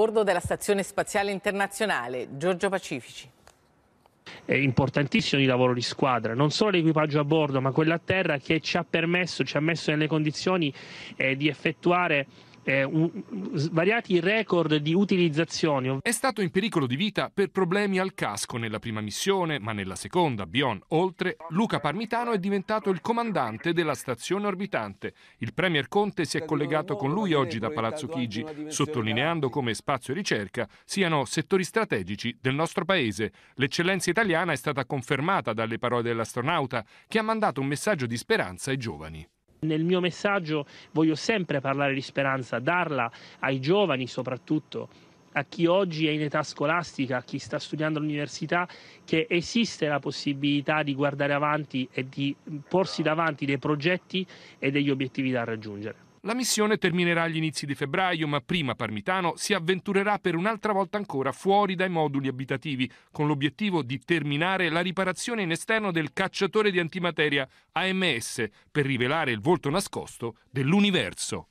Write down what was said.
bordo della Stazione Spaziale Internazionale, Giorgio Pacifici è importantissimo il lavoro di squadra, non solo l'equipaggio a bordo, ma quello a terra che ci ha permesso, ci ha messo nelle condizioni eh, di effettuare eh, un, svariati record di utilizzazioni. È stato in pericolo di vita per problemi al casco nella prima missione, ma nella seconda, Bion oltre, Luca Parmitano è diventato il comandante della stazione orbitante. Il Premier Conte si è collegato con lui oggi da Palazzo Chigi, sottolineando come spazio e ricerca siano settori strategici del nostro paese. L'eccellenza italiana è stata confermata dalle parole dell'astronauta che ha mandato un messaggio di speranza ai giovani. Nel mio messaggio voglio sempre parlare di speranza, darla ai giovani soprattutto, a chi oggi è in età scolastica, a chi sta studiando all'università, che esiste la possibilità di guardare avanti e di porsi davanti dei progetti e degli obiettivi da raggiungere. La missione terminerà agli inizi di febbraio, ma prima Parmitano si avventurerà per un'altra volta ancora fuori dai moduli abitativi, con l'obiettivo di terminare la riparazione in esterno del cacciatore di antimateria AMS per rivelare il volto nascosto dell'universo.